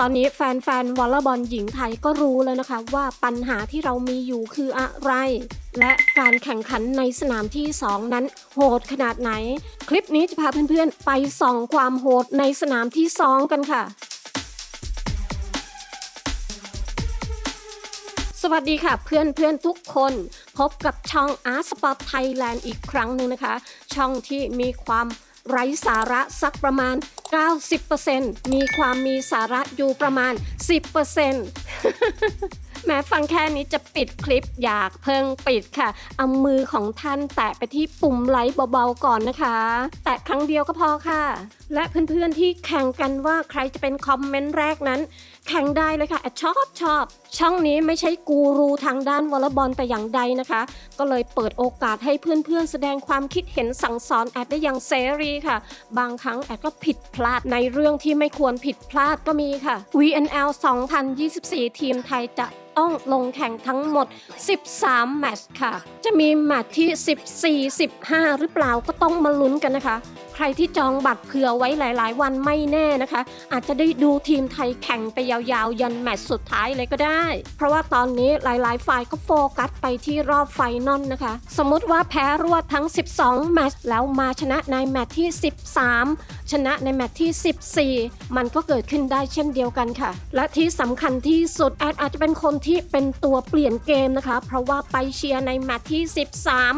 ตอนนี้แฟนๆวอลเลย์บอลหญิงไทยก็รู้แล้วนะคะว่าปัญหาที่เรามีอยู่คืออะไร และการแข่งขันในสนามที่ 2 นั้นโหดขนาดไหน คลิปนี้จะพาเพื่อนๆ ไปส่องความโหดในสนามที่ 2 กันค่ะ สวัสดีค่ะเพื่อนๆทุกคน พบกับช่องอา์ตสปอร์ตไทยแลนด์อีกครั้งหนึ่งนะคะ ช่องที่มีความไร้สาระสักประมาณ 90%มีความมีสาระอยู่ประมาณ 10%แม้ฟังแค่นี้จะปิดคลิป อยากเพิ่งปิดค่ะเอามือของท่านแตะไปที่ปุ่มไลค์เบาๆก่อนนะคะ แตะครั้งเดียวก็พอค่ะ และเพื่อนๆที่แข่งกันว่าใครจะเป็นคอมเมนต์แรกนั้นแข่งได้เลยค่ะแอดชอบชอบช่องนี้ไม่ใช่กูรูทางด้านวอลเลย์บอลแต่อย่างใดนะคะ ก็เลยเปิดโอกาสให้เพื่อนๆ แสดงความคิดเห็นสั่งสอนแอดได้อย่างเสรีค่ะ บางครั้งแอดก็ผิดพลาดในเรื่องที่ไม่ควรผิดพลาดก็มีค่ะ VNL 2024 ทีมไทยจะต้องลงแข่งทั้งหมด 13 แมตช์ค่ะ จะมีแมตช์ที่ 14 15 หรือเปล่าก็ต้องมาลุ้นกันนะคะใครที่จองบัตรเผื่อไว้หลาย ๆ วันไม่แน่นะคะ อาจจะได้ดูทีมไทยแข่งไปยาวๆ ยันแมตช์สุดท้ายเลยก็ได้ เพราะว่าตอนนี้หลายๆฝ่ายก็โฟกัสไปที่รอบไฟนอลนะคะ สมมติว่าแพ้รวดทั้ง 12 แมตช์แล้วมาชนะในแมตช์ที่ 13 ชนะในแมตช์ที่ 14 มันก็เกิดขึ้นได้เช่นเดียวกันค่ะ และที่สำคัญที่สุดแอดอาจจะเป็นคนที่เป็นตัวเปลี่ยนเกมนะคะ เพราะว่าไปเชียร์ในแมตช์ที่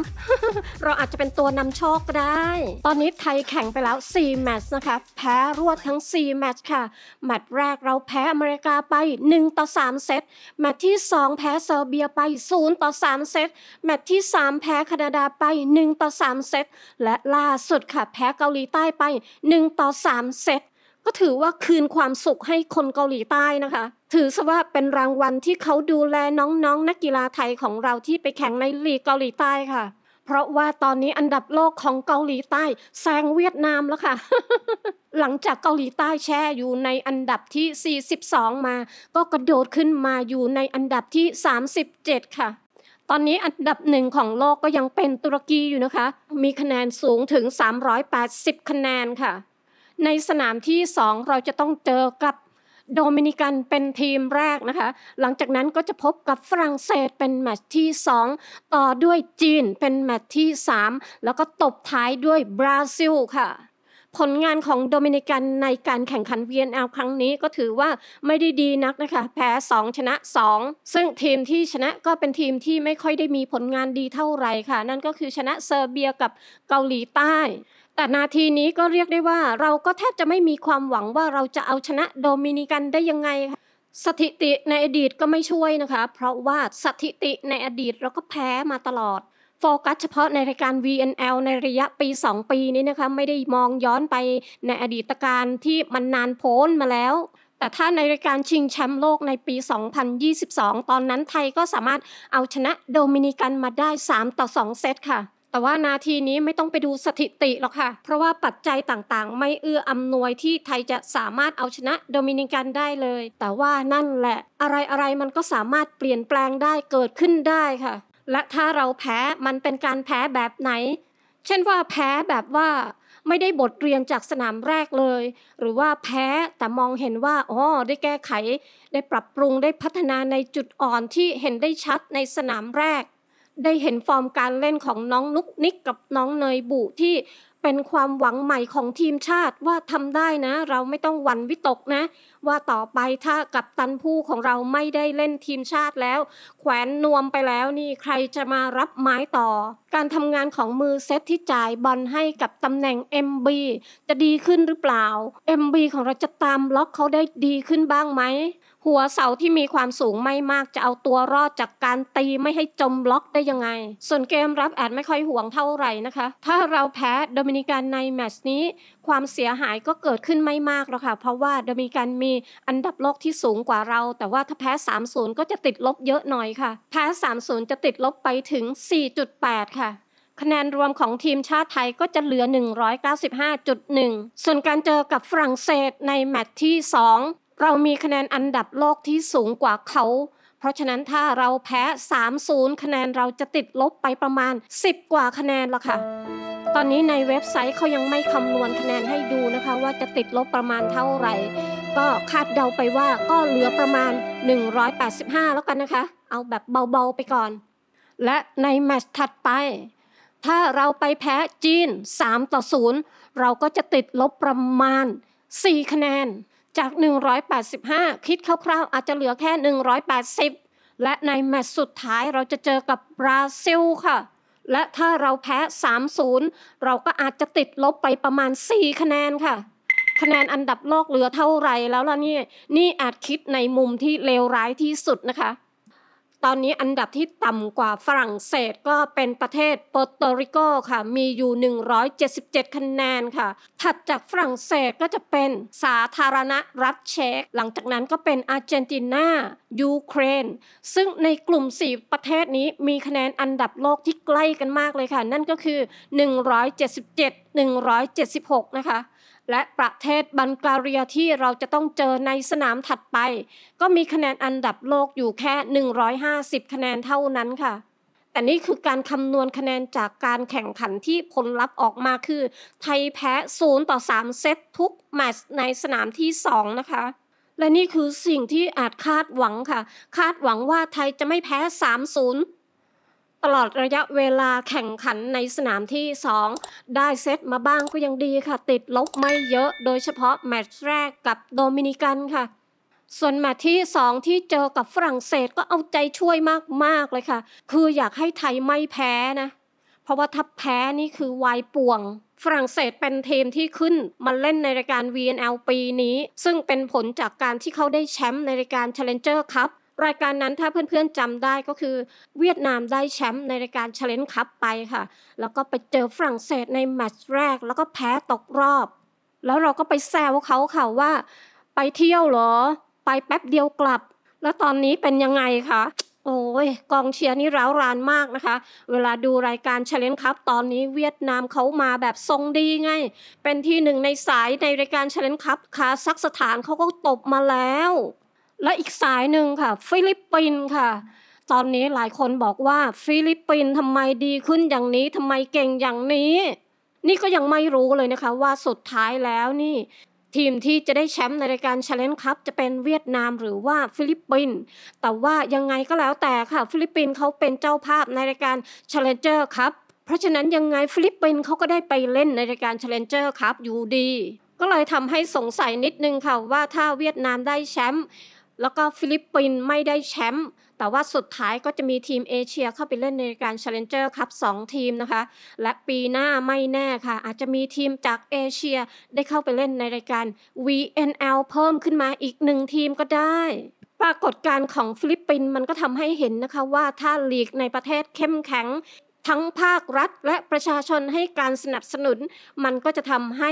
13 เราอาจจะเป็นตัวนำโชคก็ได้ ตอนนี้ไทยแข่งไปแล้ว4แมตช์นะคะแพ้รวดทั้ง4แมตช์ค่ะแมตช์แรกเราแพ้อเมริกาไป 1ต่อ3เซตแมตช์ที่ 2 แพ้เซอร์เบียไป 0ต่อ3เซตแมตช์ที่ 3 แพ้แคนาดาไป 1ต่อ3เซตและล่าสุดค่ะแพ้เกาหลีใต้ไป1ต่อ3เซตก็ถือว่าคืนความสุขให้คนเกาหลีใต้นะคะ ถือซะว่าเป็นรางวัลที่เขาดูแลน้องๆนนักกีฬาไทยของเราที่ไปแข่งในลีกเกาหลีใต้ค่ะเพราะว่าตอนนี้อันดับโลกของเกาหลีใต้แซงเวียดนามแล้วค่ะ หลังจากเกาหลีใต้แช่ อยู่ในอันดับที่ 42 มา ก็กระโดดขึ้นมาอยู่ในอันดับที่ 37 ค่ะ ตอนนี้อันดับหนึ่งของโลกก็ยังเป็น ตุรกีอยู่นะคะ มีคะแนนสูงถึง 380 คะแนนค่ะ ในสนามที่ 2 เราจะต้องเจอกับโดมินิกันเป็นทีมแรกนะคะ หลังจากนั้นก็จะพบกับฝรั่งเศสเป็นแมตช์ที่2ต่อด้วยจีนเป็นแมตช์ที่3แล้วก็ตบท้ายด้วยบราซิลค่ะ ผลงานของโดมินิกันในการแข่งขัน v n ลครั้งนี้ก็ถือว่าไม่ได้ดีนักนะคะ แพ้ 2 ชนะ 2 ซึ่งทีมที่ชนะก็เป็นทีมที่ไม่ค่อยได้มีผลงานดีเท่าไหร่ค่ะ นั่นก็คือชนะเซอร์เบียกับเกาหลีใต้แต่นาทีนี้ก็เรียกได้ว่าเราก็แทบจะไม่มีความหวังว่าเราจะเอาชนะโดมินิกันได้ยังไงสถิติในอดีตก็ไม่ช่วยนะคะ เพราะว่าสถิติในอดีตเราก็แพ้มาตลอด โฟกัสเฉพาะในรายการ VNL ในระยะปี 2 ปีนี้นะคะไม่ได้มองย้อนไปในอดีตการที่มันนานโพ้นมาแล้ว แต่ถ้าในรายการชิงแชมป์โลกในปี 2022 ตอนนั้นไทยก็สามารถเอาชนะโดมินิกันมาได้ 3 ต่อ 2 เซตค่ะแต่ว่านาทีนี้ไม่ต้องไปดูสถิติหรอกค่ะ เพราะว่าปัจจัยต่างๆไม่เอื้ออำนวยที่ไทยจะสามารถเอาชนะโดมินิกันได้เลย แต่ว่านั่นแหละอะไรๆมันก็สามารถเปลี่ยนแปลงได้เกิดขึ้นได้ค่ะ และถ้าเราแพ้มันเป็นการแพ้แบบไหน เช่นว่าแพ้แบบว่า ไม่ได้บทเรียนจากสนามแรกเลย หรือว่าแพ้แต่มองเห็นว่าอ๋อได้แก้ไข ได้ปรับปรุงได้พัฒนาในจุดอ่อนที่เห็นได้ชัดในสนามแรกได้เห็นฟอร์มการเล่นของน้องนุกนิกกับน้องเนยบุที่เป็นความหวังใหม่ของทีมชาติ ว่าทำได้นะ เราไม่ต้องหวั่นวิตกนะ ว่าต่อไปถ้ากับตันผู้ของเราไม่ได้เล่นทีมชาติแล้ว แขวนนวมไปแล้วนี่ใครจะมารับไม้ต่อ การทำงานของมือเซตที่จ่ายบอลให้กับตำแหน่ง MB จะดีขึ้นหรือเปล่า MB ของเราจะตามล็อกเขาได้ดีขึ้นบ้างไหมหัวเสาที่มีความสูงไม่มากจะเอาตัวรอดจากการตีไม่ให้จมบล็อกได้ยังไง ส่วนเกมรับอาจไม่ค่อยห่วงเท่าไหร่นะคะ ถ้าเราแพ้โดมินิกันในแมตช์นี้ ความเสียหายก็เกิดขึ้นไม่มากหรอกค่ะ เพราะว่าโดมินิกันมีอันดับโลกที่สูงกว่าเรา แต่ว่าถ้าแพ้ 3-0 ก็จะติดลบเยอะหน่อยค่ะ แพ้ 3-0 จะติดลบไปถึง 4.8 ค่ะ คะแนนรวมของทีมชาติไทยก็จะเหลือ 195.1 ส่วนการเจอกับฝรั่งเศสในแมตช์ที่2เรามีคะแนนอันดับโลกที่สูงกว่าเขา เพราะฉะนั้นถ้าเราแพ้3-0 คะแนนเราจะติดลบไปประมาณ 10 กว่าคะแนนละค่ะ ตอนนี้ในเว็บไซต์เขายังไม่คำนวณคะแนนให้ดูนะคะ ว่าจะติดลบประมาณเท่าไหร่ ก็คาดเดาไปว่าก็เหลือประมาณ 185 แล้วกันนะคะ เอาแบบเบาๆ ไปก่อน และในแมตช์ถัดไป ถ้าเราไปแพ้จีน 3 ต่อ 0 เราก็จะติดลบประมาณ 4 คะแนนจาก 185 คิดคร่าวๆ อาจจะเหลือแค่ 180 และในแมตช์สุดท้ายเราจะเจอกับบราซิลค่ะ และถ้าเราแพ้ 3-0 เราก็อาจจะติดลบไปประมาณ 4 คะแนนค่ะ คะแนนอันดับโลกเหลือเท่าไหร่แล้วล่ะนี่ นี่อาจคิดในมุมที่เลวร้ายที่สุดนะคะตอนนี้อันดับที่ต่ำกว่าฝรั่งเศสก็เป็นประเทศโปรตริโกค่ะ มีอยู่ 177 คะแนนค่ะ ถัดจากฝรั่งเศสก็จะเป็นสาธารณรัฐเช็กหลังจากนั้นก็เป็นอาร์เจนตินายูเครนซึ่งในกลุ่ม4ประเทศนี้มีคะแนนอันดับโลกที่ใกล้กันมากเลยค่ะ นั่นก็คือ 177 176นะคะและประเทศบันกาเรียที่เราจะต้องเจอในสนามถัดไป ก็มีคะแนนอันดับโลกอยู่แค่ 150 คะแนนเท่านั้นค่ะ แต่นี่คือการคำนวณคะแนนจากการแข่งขันที่ผลลัพธ์ออกมาคือ ไทยแพ้ 0 ต่อ 3 เซตทุกแมตช์ในสนามที่ 2 นะคะ และนี่คือสิ่งที่อาจคาดหวังค่ะ คาดหวังว่าไทยจะไม่แพ้ 3-0ตลอดระยะเวลาแข่งขันในสนามที่ 2 ได้เซตมาบ้างก็ยังดีค่ะ ติดลบไม่เยอะโดยเฉพาะแมตช์แรกกับโดมินิกันค่ะ ส่วนแมตช์ที่ 2 ที่เจอกับฝรั่งเศสก็เอาใจช่วยมากๆเลยค่ะ คืออยากให้ไทยไม่แพ้นะ เพราะว่าถ้าแพ้นี่คือวายป่วง ฝรั่งเศสเป็นทีมที่ขึ้นมาเล่นในรายการ VNL ปีนี้ ซึ่งเป็นผลจากการที่เขาได้แชมป์ในรายการ Challenger ครับรายการนั้นถ้าเพื่อนๆจำได้ก็คือเวียดนามได้แชมป์ในรายการเชลเลนคัพไปค่ะ แล้วก็ไปเจอฝรั่งเศสในแมตช์แรกแล้วก็แพ้ตกรอบ แล้วเราก็ไปแซวเขาค่ะว่า ไปเที่ยวเหรอไปแป๊บเดียวกลับ แล้วตอนนี้เป็นยังไงคะโอ้ยกองเชียร์นี่ร้าวรานมากนะคะ เวลาดูรายการเชลเลนคัพตอนนี้เวียดนามเขามาแบบทรงดีไง เป็นที่หนึ่งในสายในรายการเชลเลนคัพคาซักสถานเขาก็ตบมาแล้วและอีกสายหนึ่งค่ะฟิลิปปินส์ค่ะ ตอนนี้หลายคนบอกว่าฟิลิปปินส์ทำไมดีขึ้นอย่างนี้ทำไมเก่งอย่างนี้ นี่ก็ยังไม่รู้เลยนะคะว่าสุดท้ายแล้วนี่ ทีมที่จะได้แชมป์ในรายการ Challenge Cup จะเป็นเวียดนามหรือว่าฟิลิปปินส์แต่ว่ายังไงก็แล้วแต่ค่ะฟิลิปปินส์เขาเป็นเจ้าภาพในรายการ Challenger Cup เพราะฉะนั้นยังไงฟิลิปปินส์เขาก็ได้ไปเล่นในรายการ Challenger Cup อยู่ดี ก็เลยทำให้สงสัยนิดนึงค่ะว่าถ้าเวียดนามได้แชมป์แล้วก็ฟิลิปปินส์ไม่ได้แชมป์แต่ว่าสุดท้ายก็จะมีทีมเอเชียเข้าไปเล่นในการ Challenger ครับ2ทีมนะคะ และปีหน้าไม่แน่ค่ะ อาจจะมีทีมจากเอเชียได้เข้าไปเล่นในรายการ VNL เพิ่มขึ้นมาอีกหนึ่งทีมก็ได้ ปรากฏการณ์ของฟิลิปปินส์มันก็ทำให้เห็นนะคะ ว่าถ้าลีกในประเทศเข้มแข็งทั้งภาครัฐและประชาชนให้การสนับสนุน มันก็จะทำให้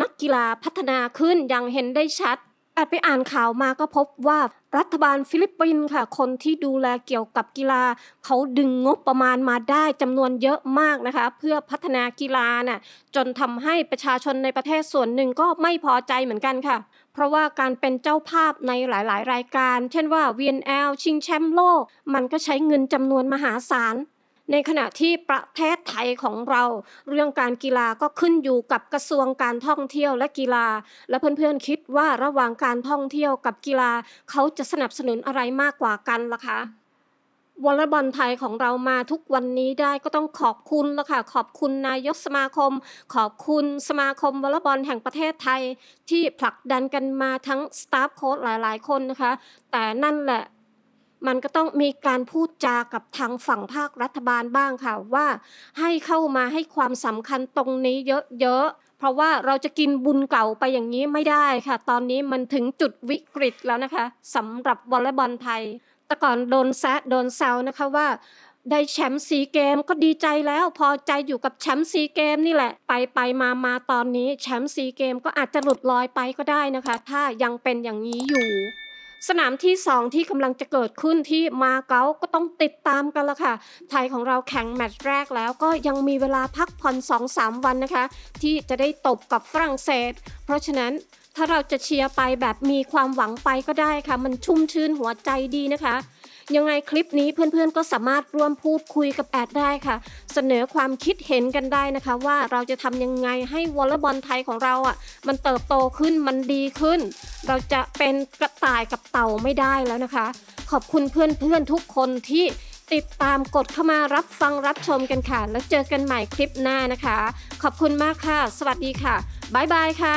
นักกีฬาพัฒนาขึ้นอย่างเห็นได้ชัดดไปอ่านข่าวมาก็พบว่า รัฐบาลฟิลิปปินส์ค่ะ คนที่ดูแลเกี่ยวกับกีฬา เขาดึงงบประมาณมาได้จำนวนเยอะมากนะคะ เพื่อพัฒนากีฬาน่ะจนทำให้ประชาชนในประเทศส่วนหนึ่งก็ไม่พอใจเหมือนกันค่ะ เพราะว่าการเป็นเจ้าภาพในหลายๆ รายการ เช่นว่า VNL ชิงแชมป์โลก มันก็ใช้เงินจำนวนมหาศาลในขณะที่ประเทศไทยของเราเรื่องการกีฬาก็ขึ้นอยู่กับกระทรวงการท่องเที่ยวและกีฬา และเพื่อนๆคิดว่าระหว่างการท่องเที่ยวกับกีฬาเขาจะสนับสนุนอะไรมากกว่ากันล่ะคะวอลเลย์บอลไทยของเรามาทุกวันนี้ได้ก็ต้องขอบคุณแล้วค่ะขอบคุณนายกสมาคม ขอบคุณสมาคมวอลเลย์บอลแห่งประเทศไทยที่ผลักดันกันมาทั้งสตาฟโค้ชหลายๆ คนนะคะ แต่นั่นแหละมันก็ต้องมีการพูดจากับทางฝั่งภาครัฐบาลบ้างค่ะว่าให้เข้ามาให้ความสำคัญตรงนี้เยอะๆ เพราะว่าเราจะกินบุญเก่าไปอย่างนี้ไม่ได้ค่ะ ตอนนี้มันถึงจุดวิกฤตแล้วนะคะสำหรับวอลเลย์บอลไทยแต่ก่อนโดนแซดโดนแซวนะคะว่า ได้แชมป์ซีเกมก็ดีใจแล้ว พอใจอยู่กับแชมป์ซีเกมนี่แหละ ไปไปมามาตอนนี้ แชมป์ซีเกมก็อาจจะหลุดลอยไปก็ได้นะคะ ถ้ายังเป็นอย่างนี้อยู่สนามที่สองที่กำลังจะเกิดขึ้นที่มาเก๊าก็ต้องติดตามกันละค่ะ ไทยของเราแข่งแมตช์แรกแล้วก็ยังมีเวลาพักผ่อน2-3 วันนะคะ ที่จะได้ตบกับฝรั่งเศสเพราะฉะนั้นถ้าเราจะเชียร์ไปแบบมีความหวังไปก็ได้ค่ะ มันชุ่มชื่นหัวใจดีนะคะยังไงคลิปนี้เพื่อนๆก็สามารถร่วมพูดคุยกับแอดได้ค่ะ เสนอความคิดเห็นกันได้นะคะ ว่าเราจะทำยังไงให้วอลเลย์บอลไทยของเราอ่ะมันเติบโตขึ้นมันดีขึ้น เราจะเป็นกระต่ายกับเต่าไม่ได้แล้วนะคะ ขอบคุณเพื่อนๆทุกคนที่ติดตามกดเข้ามารับฟังรับชมกันค่ะแล้วเจอกันใหม่คลิปหน้านะคะ ขอบคุณมากค่ะ สวัสดีค่ะบ๊ายบายค่ะ